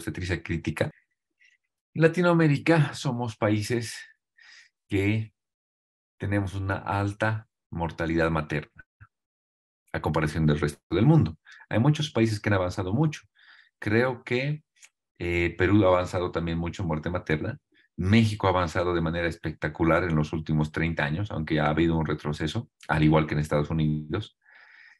obstetricia crítica. Latinoamérica somos países que tenemos una alta mortalidad materna a comparación del resto del mundo. Hay muchos países que han avanzado mucho. Creo que eh, Perú ha avanzado también mucho en muerte materna. México ha avanzado de manera espectacular en los últimos 30 años, aunque ha habido un retroceso, al igual que en Estados Unidos,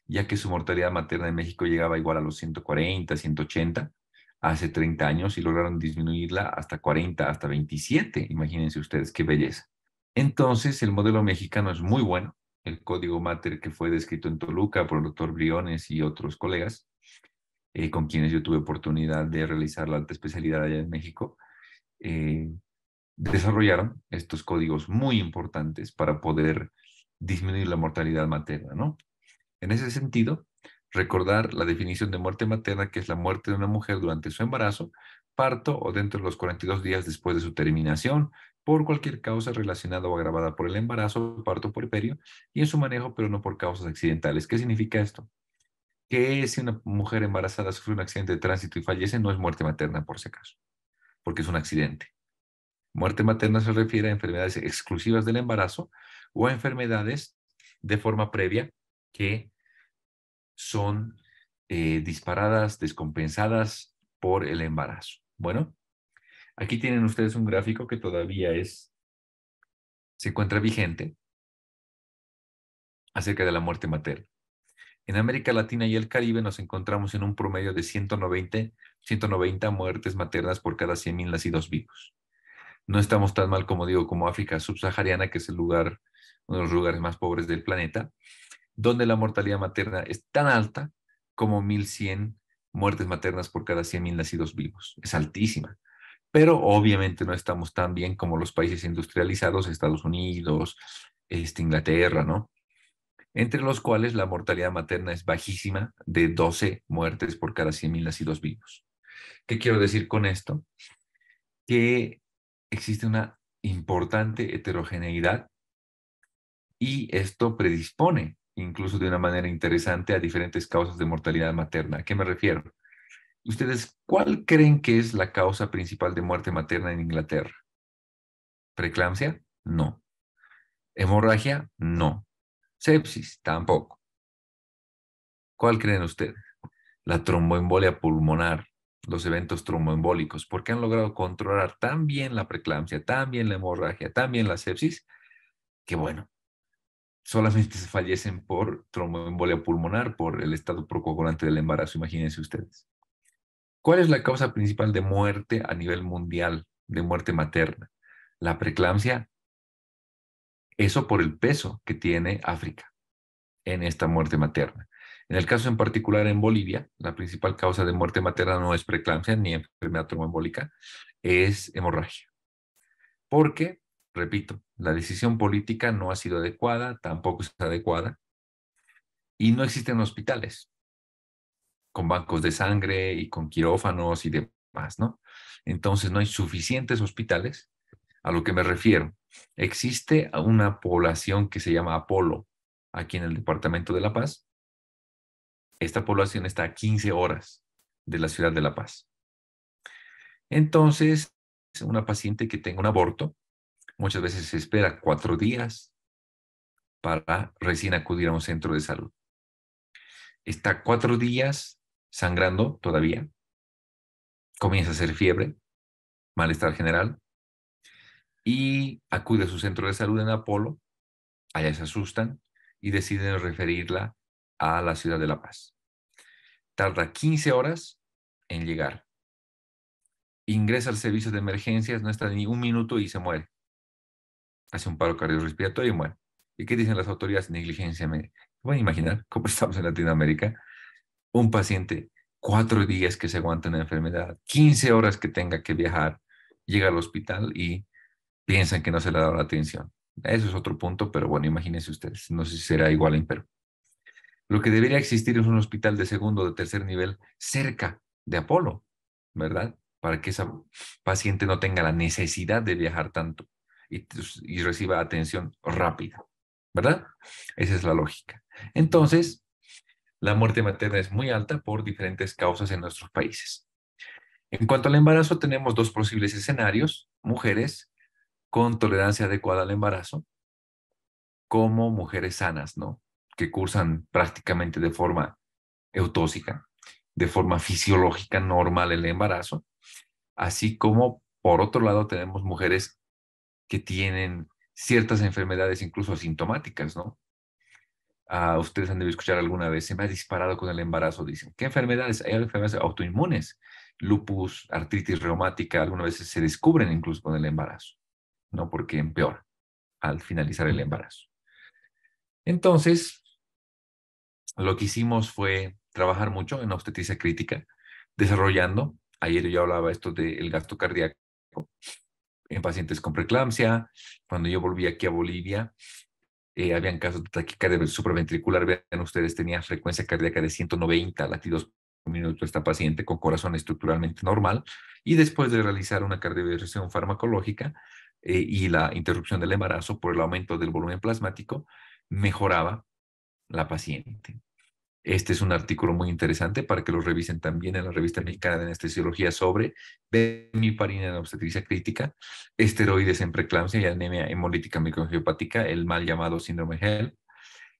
ya que su mortalidad materna en México llegaba igual a los 140, 180, hace 30 años y lograron disminuirla hasta 40, hasta 27. Imagínense ustedes qué belleza. Entonces, el modelo mexicano es muy bueno. El código Mater que fue descrito en Toluca por el doctor Briones y otros colegas, eh, con quienes yo tuve oportunidad de realizar la alta especialidad allá en México, eh, desarrollaron estos códigos muy importantes para poder disminuir la mortalidad materna, ¿no? En ese sentido, Recordar la definición de muerte materna, que es la muerte de una mujer durante su embarazo, parto o dentro de los 42 días después de su terminación, por cualquier causa relacionada o agravada por el embarazo, parto por puerperio, y en su manejo, pero no por causas accidentales. ¿Qué significa esto? Que si una mujer embarazada sufre un accidente de tránsito y fallece, no es muerte materna por si acaso, porque es un accidente. Muerte materna se refiere a enfermedades exclusivas del embarazo o a enfermedades de forma previa que son eh, disparadas, descompensadas por el embarazo. Bueno, aquí tienen ustedes un gráfico que todavía es, se encuentra vigente acerca de la muerte materna. En América Latina y el Caribe nos encontramos en un promedio de 190, 190 muertes maternas por cada 100.000 nacidos vivos. No estamos tan mal, como digo, como África subsahariana, que es el lugar, uno de los lugares más pobres del planeta, donde la mortalidad materna es tan alta como 1.100 muertes maternas por cada 100.000 nacidos vivos. Es altísima. Pero obviamente no estamos tan bien como los países industrializados, Estados Unidos, este, Inglaterra, ¿no? Entre los cuales la mortalidad materna es bajísima de 12 muertes por cada 100.000 nacidos vivos. ¿Qué quiero decir con esto? Que existe una importante heterogeneidad y esto predispone incluso de una manera interesante, a diferentes causas de mortalidad materna. ¿A qué me refiero? ¿Ustedes cuál creen que es la causa principal de muerte materna en Inglaterra? ¿Preclampsia? No. ¿Hemorragia? No. ¿Sepsis? Tampoco. ¿Cuál creen ustedes? La tromboembolia pulmonar, los eventos tromboembólicos. ¿Por qué han logrado controlar tan bien la preclampsia, tan bien la hemorragia, tan bien la sepsis? Que bueno, solamente se fallecen por tromboembolia pulmonar, por el estado procoagulante del embarazo, imagínense ustedes. ¿Cuál es la causa principal de muerte a nivel mundial, de muerte materna? La preeclampsia, eso por el peso que tiene África en esta muerte materna. En el caso en particular en Bolivia, la principal causa de muerte materna no es preeclampsia ni enfermedad tromboembólica, es hemorragia. Porque repito, la decisión política no ha sido adecuada, tampoco es adecuada, y no existen hospitales con bancos de sangre y con quirófanos y demás, ¿no? Entonces no hay suficientes hospitales, a lo que me refiero. Existe una población que se llama Apolo, aquí en el Departamento de La Paz. Esta población está a 15 horas de la ciudad de La Paz. Entonces, una paciente que tenga un aborto Muchas veces se espera cuatro días para recién acudir a un centro de salud. Está cuatro días sangrando todavía. Comienza a hacer fiebre, malestar general. Y acude a su centro de salud en Apolo. Allá se asustan y deciden referirla a la ciudad de La Paz. Tarda 15 horas en llegar. Ingresa al servicio de emergencias, no está ni un minuto y se muere hace un paro cardiorrespiratorio y muere. ¿Y qué dicen las autoridades? Negligencia voy Pueden imaginar cómo estamos en Latinoamérica. Un paciente, cuatro días que se aguanta una enfermedad, 15 horas que tenga que viajar, llega al hospital y piensan que no se le ha dado la atención. Eso es otro punto, pero bueno, imagínense ustedes. No sé si será igual en Perú. Lo que debería existir es un hospital de segundo o de tercer nivel cerca de Apolo, ¿verdad? Para que esa paciente no tenga la necesidad de viajar tanto y, reciba atención rápida, ¿verdad? Esa es la lógica. Entonces, la muerte materna es muy alta por diferentes causas en nuestros países. En cuanto al embarazo, tenemos dos posibles escenarios, mujeres con tolerancia adecuada al embarazo, como mujeres sanas, ¿no? Que cursan prácticamente de forma eutóxica, de forma fisiológica normal el embarazo, así como por otro lado tenemos mujeres que tienen ciertas enfermedades incluso asintomáticas, ¿no? A ah, ustedes han de escuchar alguna vez, se me ha disparado con el embarazo, dicen. ¿Qué enfermedades? Hay enfermedades autoinmunes, lupus, artritis reumática, algunas veces se descubren incluso con el embarazo, ¿no? Porque empeora al finalizar el embarazo. Entonces, lo que hicimos fue trabajar mucho en obstetricia crítica, desarrollando, ayer yo hablaba esto del gasto cardíaco, en pacientes con preeclampsia. Cuando yo volví aquí a Bolivia, eh, habían casos de taquicardia supraventricular, vean ustedes, tenía frecuencia cardíaca de 190 latidos por minuto esta paciente con corazón estructuralmente normal. Y después de realizar una cardioversión farmacológica eh, y la interrupción del embarazo por el aumento del volumen plasmático, mejoraba la paciente. Este es un artículo muy interesante para que lo revisen también en la revista mexicana de anestesiología sobre bemiparina en obstetricia crítica, esteroides en preeclampsia y anemia hemolítica microangiopática, el mal llamado síndrome HELL,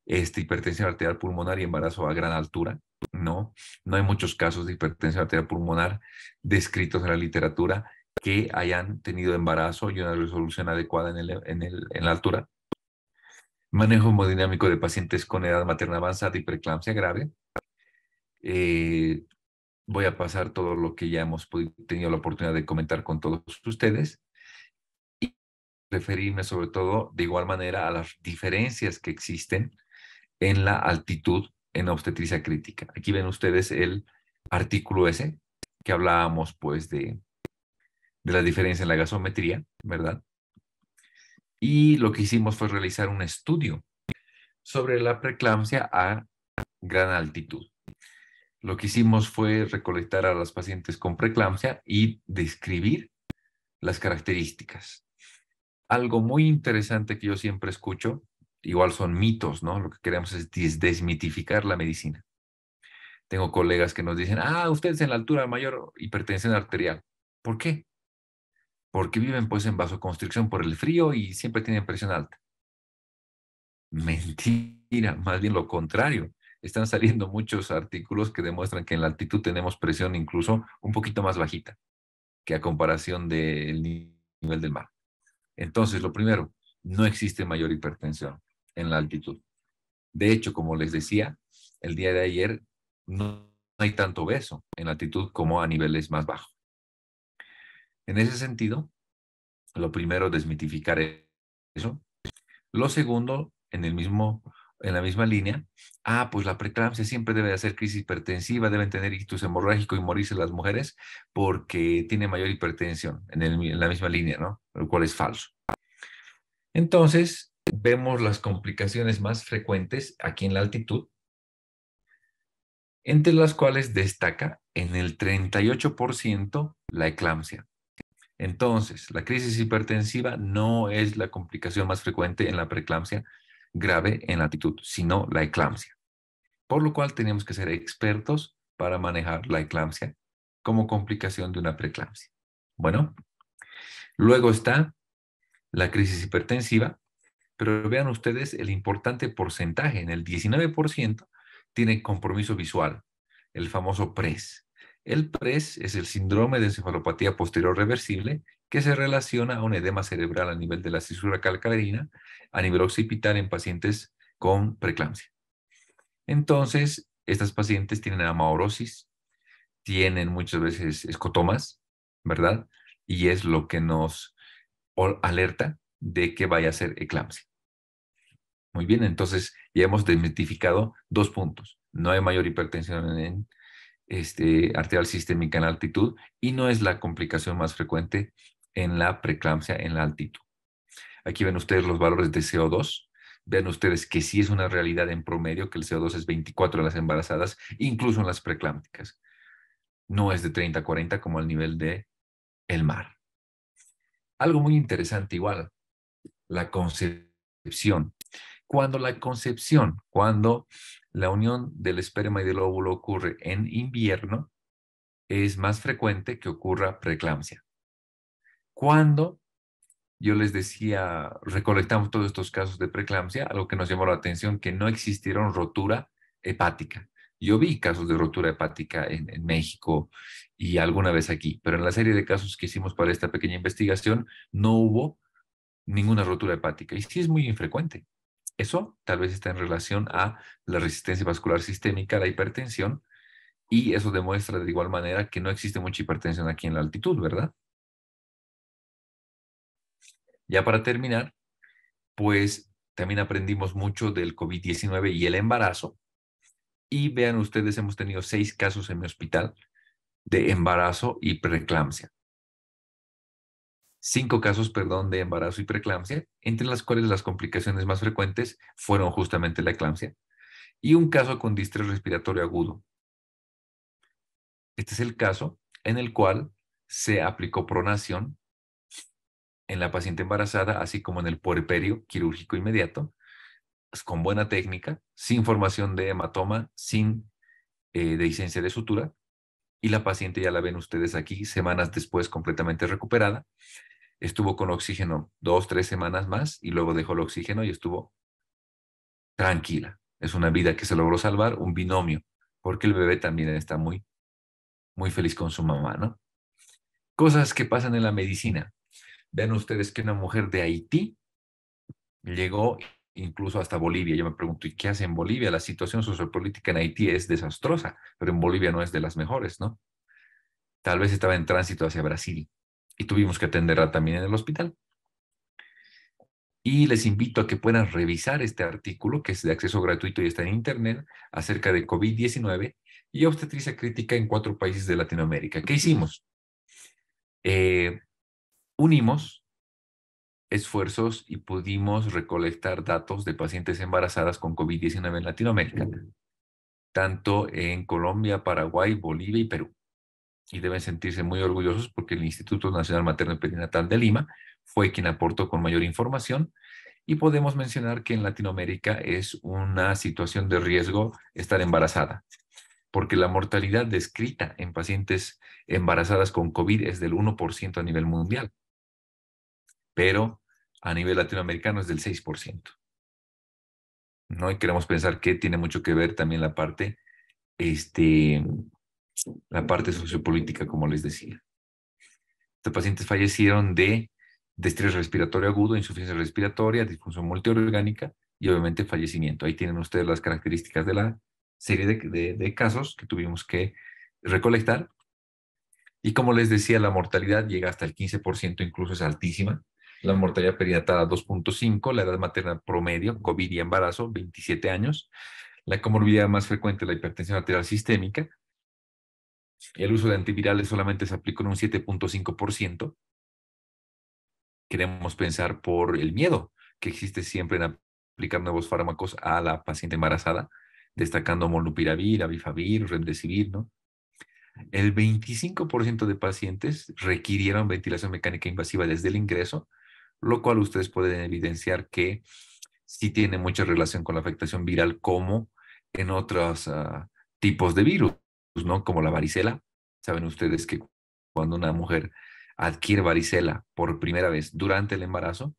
este, hipertensión arterial pulmonar y embarazo a gran altura. No, no hay muchos casos de hipertensión arterial pulmonar descritos en la literatura que hayan tenido embarazo y una resolución adecuada en la altura manejo hemodinámico de pacientes con edad materna avanzada y preeclampsia grave. Eh, voy a pasar todo lo que ya hemos tenido la oportunidad de comentar con todos ustedes y referirme sobre todo de igual manera a las diferencias que existen en la altitud en obstetricia crítica. Aquí ven ustedes el artículo ese que hablábamos pues de, de la diferencia en la gasometría, ¿verdad? y lo que hicimos fue realizar un estudio sobre la preeclampsia a gran altitud. Lo que hicimos fue recolectar a las pacientes con preeclampsia y describir las características. Algo muy interesante que yo siempre escucho, igual son mitos, ¿no? Lo que queremos es desmitificar la medicina. Tengo colegas que nos dicen, ah, ustedes en la altura mayor hipertensión arterial. ¿Por qué? porque viven pues en vasoconstricción por el frío y siempre tienen presión alta. Mentira, más bien lo contrario. Están saliendo muchos artículos que demuestran que en la altitud tenemos presión incluso un poquito más bajita que a comparación del nivel del mar. Entonces, lo primero, no existe mayor hipertensión en la altitud. De hecho, como les decía, el día de ayer no hay tanto beso en la altitud como a niveles más bajos. En ese sentido, lo primero, desmitificar eso. Lo segundo, en, el mismo, en la misma línea, ah, pues la preeclampsia siempre debe de hacer crisis hipertensiva, deben tener ictus hemorrágico y morirse las mujeres porque tiene mayor hipertensión, en, en la misma línea, ¿no? Lo cual es falso. Entonces, vemos las complicaciones más frecuentes aquí en la altitud, entre las cuales destaca en el 38% la eclampsia. Entonces, la crisis hipertensiva no es la complicación más frecuente en la preeclampsia grave en la latitud, sino la eclampsia. Por lo cual tenemos que ser expertos para manejar la eclampsia como complicación de una preeclampsia. Bueno, luego está la crisis hipertensiva, pero vean ustedes el importante porcentaje, en el 19% tiene compromiso visual, el famoso PRES. El PRES es el síndrome de encefalopatía posterior reversible que se relaciona a un edema cerebral a nivel de la cisura calcarina, a nivel occipital en pacientes con preeclampsia. Entonces, estas pacientes tienen amaurosis, tienen muchas veces escotomas, ¿verdad? Y es lo que nos alerta de que vaya a ser eclampsia. Muy bien, entonces ya hemos desmitificado dos puntos. No hay mayor hipertensión en este, arterial sistémica en altitud y no es la complicación más frecuente en la preeclampsia en la altitud. Aquí ven ustedes los valores de CO2. ven ustedes que sí es una realidad en promedio que el CO2 es 24 en las embarazadas, incluso en las preeclámpticas. No es de 30 a 40 como al nivel de el mar. Algo muy interesante igual, la concepción. Cuando la concepción, cuando la unión del esperma y del óvulo ocurre en invierno, es más frecuente que ocurra preeclampsia. Cuando yo les decía, recolectamos todos estos casos de preeclampsia, algo que nos llamó la atención, que no existieron rotura hepática. Yo vi casos de rotura hepática en México y alguna vez aquí, pero en la serie de casos que hicimos para esta pequeña investigación no hubo ninguna rotura hepática. Y sí es muy infrecuente. Eso tal vez está en relación a la resistencia vascular sistémica, la hipertensión, y eso demuestra de igual manera que no existe mucha hipertensión aquí en la altitud, ¿verdad? Ya para terminar, pues también aprendimos mucho del COVID-19 y el embarazo. Y vean ustedes, hemos tenido seis casos en mi hospital de embarazo y preeclampsia cinco casos, perdón, de embarazo y preeclampsia, entre las cuales las complicaciones más frecuentes fueron justamente la eclampsia, y un caso con distrés respiratorio agudo. Este es el caso en el cual se aplicó pronación en la paciente embarazada, así como en el puerperio quirúrgico inmediato, pues, con buena técnica, sin formación de hematoma, sin eh, de sutura, y la paciente ya la ven ustedes aquí semanas después completamente recuperada estuvo con oxígeno dos, tres semanas más y luego dejó el oxígeno y estuvo tranquila. Es una vida que se logró salvar, un binomio, porque el bebé también está muy, muy feliz con su mamá, ¿no? Cosas que pasan en la medicina. Vean ustedes que una mujer de Haití llegó incluso hasta Bolivia. Yo me pregunto, ¿y qué hace en Bolivia? La situación sociopolítica en Haití es desastrosa, pero en Bolivia no es de las mejores, ¿no? Tal vez estaba en tránsito hacia Brasil y tuvimos que atenderla también en el hospital. Y les invito a que puedan revisar este artículo, que es de acceso gratuito y está en Internet, acerca de COVID-19 y obstetricia crítica en cuatro países de Latinoamérica. ¿Qué hicimos? Eh, unimos esfuerzos y pudimos recolectar datos de pacientes embarazadas con COVID-19 en Latinoamérica, tanto en Colombia, Paraguay, Bolivia y Perú y deben sentirse muy orgullosos porque el Instituto Nacional Materno y Perinatal de Lima fue quien aportó con mayor información y podemos mencionar que en Latinoamérica es una situación de riesgo estar embarazada, porque la mortalidad descrita en pacientes embarazadas con COVID es del 1% a nivel mundial, pero a nivel latinoamericano es del 6%. ¿no? Y queremos pensar que tiene mucho que ver también la parte este, la parte sociopolítica, como les decía. Estos pacientes fallecieron de estrés respiratorio agudo, insuficiencia respiratoria, disfunción multiorgánica y obviamente fallecimiento. Ahí tienen ustedes las características de la serie de, casos que tuvimos que recolectar. Y como les decía, la mortalidad llega hasta el 15%, incluso es altísima. La mortalidad perinatal 2.5, la edad materna promedio, COVID y embarazo, 27 años. La comorbilidad más frecuente, la hipertensión arterial sistémica, el uso de antivirales solamente se aplicó en un 7.5%. Queremos pensar por el miedo que existe siempre en aplicar nuevos fármacos a la paciente embarazada, destacando molnupiravir, avifavir, remdesivir, ¿no? El 25% de pacientes requirieron ventilación mecánica invasiva desde el ingreso, lo cual ustedes pueden evidenciar que sí tiene mucha relación con la afectación viral como en otros ah, tipos de virus, pues, ¿no? Como la varicela. Saben ustedes que cuando una mujer adquiere varicela por primera vez durante el embarazo,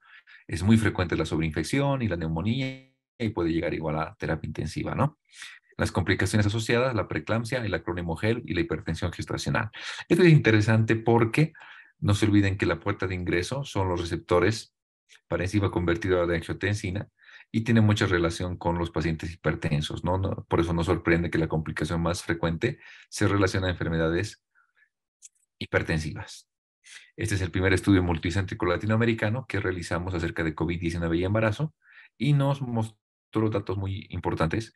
es muy frecuente la sobreinfección y la neumonía y puede llegar igual a terapia intensiva, ¿no? Las complicaciones asociadas, la preeclampsia, el acrónimo GEL y la hipertensión gestacional. Esto es interesante porque no se olviden que la puerta de ingreso son los receptores para enzima convertidora de angiotensina y tiene mucha relación con los pacientes hipertensos, ¿no? por eso no sorprende que la complicación más frecuente se relaciona a enfermedades hipertensivas. Este es el primer estudio multicéntrico latinoamericano que realizamos acerca de COVID-19 y embarazo y nos mostró datos muy importantes.